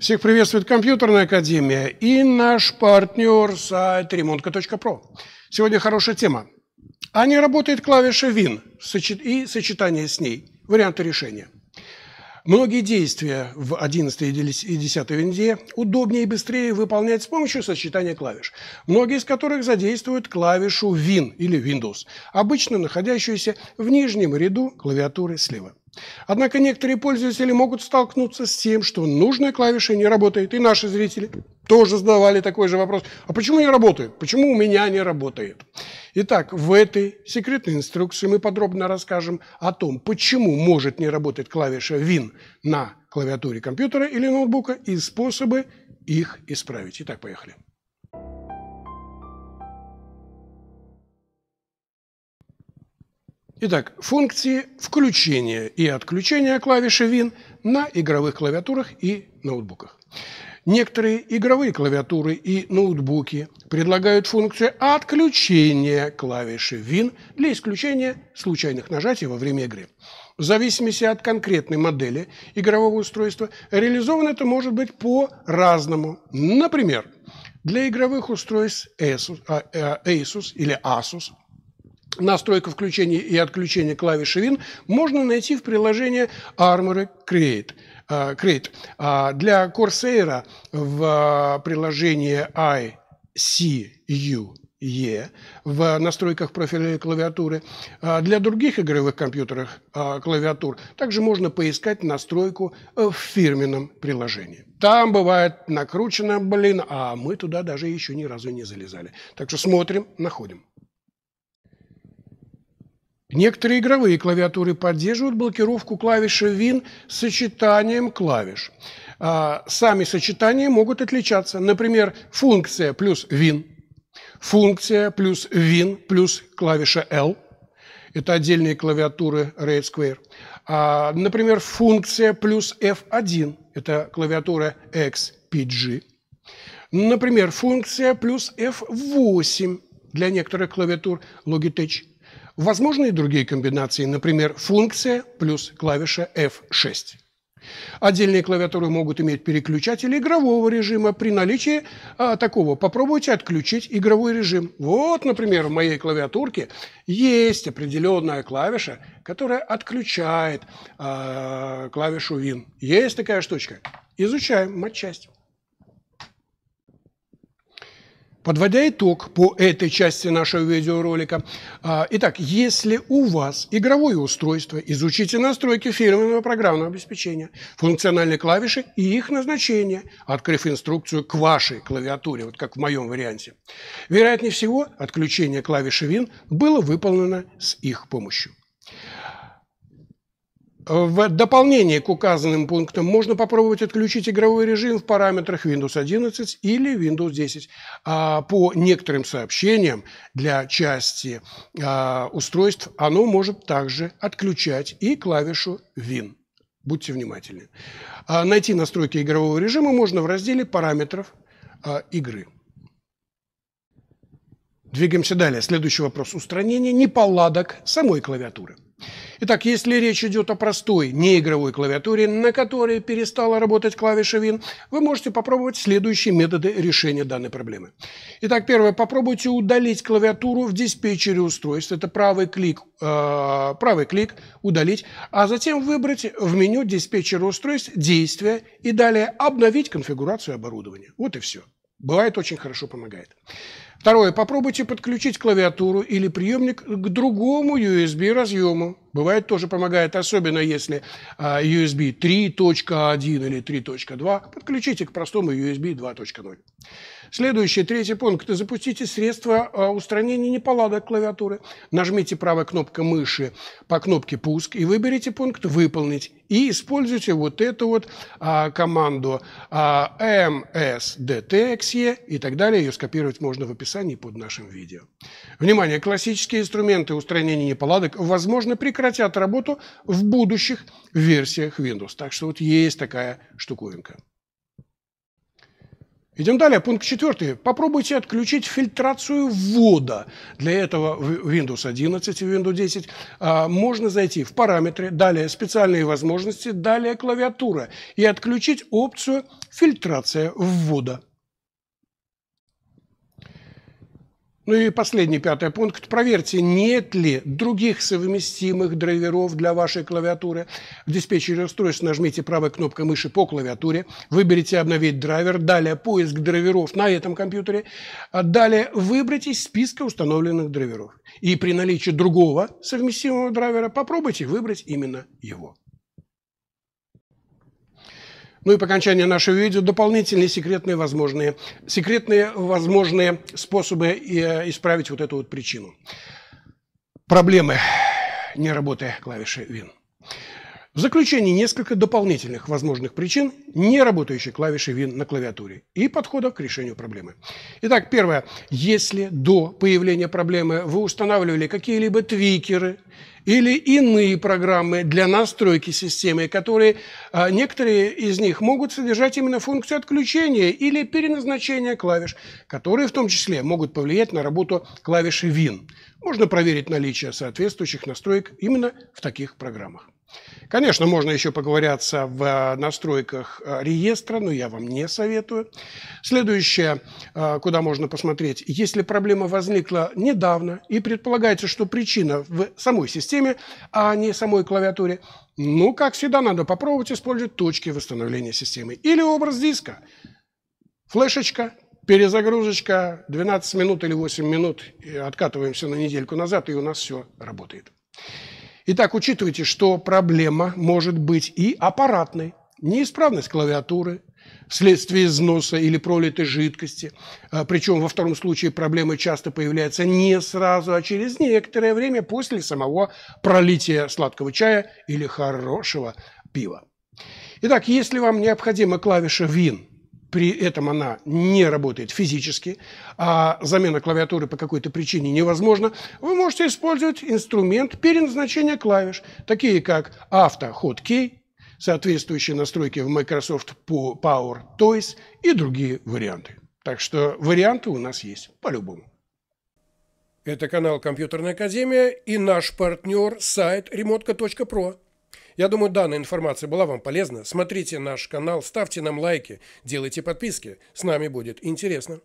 Всех приветствует Компьютерная Академия и наш партнер сайт remontка.pro. Сегодня хорошая тема. А не работает клавиша Win и сочетание с ней. Варианты решения. Многие действия в 11 и 10 винде удобнее и быстрее выполнять с помощью сочетания клавиш, многие из которых задействуют клавишу Win или Windows, обычно находящуюся в нижнем ряду клавиатуры слева. Однако некоторые пользователи могут столкнуться с тем, что нужная клавиша не работает. И наши зрители тоже задавали такой же вопрос. А почему не работает? Почему у меня не работает? Итак, в этой секретной инструкции мы подробно расскажем о том, почему может не работать клавиша Win на клавиатуре компьютера или ноутбука и способы их исправить. Итак, поехали. Итак, функции включения и отключения клавиши Win на игровых клавиатурах и ноутбуках. Некоторые игровые клавиатуры и ноутбуки предлагают функцию отключения клавиши Win для исключения случайных нажатий во время игры. В зависимости от конкретной модели игрового устройства реализовано это может быть по-разному. Например, для игровых устройств Asus, а, э, Asus или Asus – настройка включения и отключения клавиши Win можно найти в приложении Armory Create. А, Create. А, для Corsair в приложении ICU Е e, в настройках профиля клавиатуры. А, для других игровых компьютерах клавиатур также можно поискать настройку э, в фирменном приложении. Там бывает накручено, блин, а мы туда даже еще ни разу не залезали. Так что смотрим, находим. Некоторые игровые клавиатуры поддерживают блокировку клавиши Win с сочетанием клавиш. А, сами сочетания могут отличаться. Например, функция плюс Win, функция плюс Win плюс клавиша L. Это отдельные клавиатуры RAID Square. А, например, функция плюс F1. Это клавиатура XPG. Например, функция плюс F8 для некоторых клавиатур Logitech. Возможны и другие комбинации, например, функция плюс клавиша F6. Отдельные клавиатуры могут иметь переключатели игрового режима. При наличии а, такого попробуйте отключить игровой режим. Вот, например, в моей клавиатурке есть определенная клавиша, которая отключает а, клавишу Win. Есть такая штучка. Изучаем матчасть. Подводя итог по этой части нашего видеоролика, а, итак, если у вас игровое устройство, изучите настройки фирменного программного обеспечения, функциональные клавиши и их назначение, открыв инструкцию к вашей клавиатуре, вот как в моем варианте. Вероятнее всего, отключение клавиши WIN было выполнено с их помощью. В дополнение к указанным пунктам можно попробовать отключить игровой режим в параметрах Windows 11 или Windows 10. А, по некоторым сообщениям для части а, устройств оно может также отключать и клавишу Win. Будьте внимательны. А, найти настройки игрового режима можно в разделе параметров игры. Двигаемся далее. Следующий вопрос – устранение неполадок самой клавиатуры. Итак, если речь идет о простой неигровой клавиатуре, на которой перестала работать клавиша Win, вы можете попробовать следующие методы решения данной проблемы. Итак, первое. Попробуйте удалить клавиатуру в диспетчере устройств. Это правый клик, э, правый клик «Удалить», а затем выбрать в меню диспетчера устройств «Действия» и далее «Обновить конфигурацию оборудования». Вот и все. Бывает, очень хорошо помогает. Второе. Попробуйте подключить клавиатуру или приемник к другому USB-разъему. Бывает, тоже помогает, особенно если а, USB 3.1 или 3.2. Подключите к простому USB 2.0. Следующий, третий пункт. Запустите средства а, устранения неполадок клавиатуры. Нажмите правой кнопкой мыши по кнопке «Пуск» и выберите пункт «Выполнить». И используйте вот эту вот а, команду а, MSDTXE и так далее. Ее скопировать можно в описании под нашим видео. Внимание! Классические инструменты устранения неполадок, возможно, прекратят работу в будущих версиях Windows. Так что вот есть такая штуковинка. Идем далее. Пункт четвертый. Попробуйте отключить фильтрацию ввода. Для этого в Windows 11 и Windows 10 а, можно зайти в параметры, далее специальные возможности, далее клавиатура и отключить опцию фильтрация ввода. Ну и последний, пятый пункт. Проверьте, нет ли других совместимых драйверов для вашей клавиатуры. В диспетчере устройств нажмите правой кнопкой мыши по клавиатуре, выберите «Обновить драйвер», далее «Поиск драйверов» на этом компьютере, а далее выберите из списка установленных драйверов. И при наличии другого совместимого драйвера попробуйте выбрать именно его. Ну и по окончании нашего видео дополнительные секретные возможные, секретные возможные способы э, исправить вот эту вот причину. Проблемы не работы клавиши Win. В заключение несколько дополнительных возможных причин не работающей клавиши Win на клавиатуре и подхода к решению проблемы. Итак, первое. Если до появления проблемы вы устанавливали какие-либо твикеры или иные программы для настройки системы, которые а, некоторые из них могут содержать именно функцию отключения или переназначения клавиш, которые в том числе могут повлиять на работу клавиши Win. Можно проверить наличие соответствующих настроек именно в таких программах. Конечно, можно еще поговоряться в э, настройках э, реестра, но я вам не советую. Следующее, э, куда можно посмотреть, если проблема возникла недавно и предполагается, что причина в самой системе, а не самой клавиатуре, ну, как всегда, надо попробовать использовать точки восстановления системы или образ диска. Флешечка, перезагрузочка, 12 минут или 8 минут, откатываемся на недельку назад, и у нас все работает. Итак, учитывайте, что проблема может быть и аппаратной. Неисправность клавиатуры вследствие износа или пролитой жидкости. А, Причем во втором случае проблемы часто появляются не сразу, а через некоторое время после самого пролития сладкого чая или хорошего пива. Итак, если вам необходима клавиша «Вин», при этом она не работает физически, а замена клавиатуры по какой-то причине невозможна, вы можете использовать инструмент переназначения клавиш, такие как Auto Hotkey, соответствующие настройки в Microsoft Power Toys и другие варианты. Так что варианты у нас есть по-любому. Это канал «Компьютерная академия» и наш партнер сайт remotka.pro. Я думаю, данная информация была вам полезна. Смотрите наш канал, ставьте нам лайки, делайте подписки. С нами будет интересно.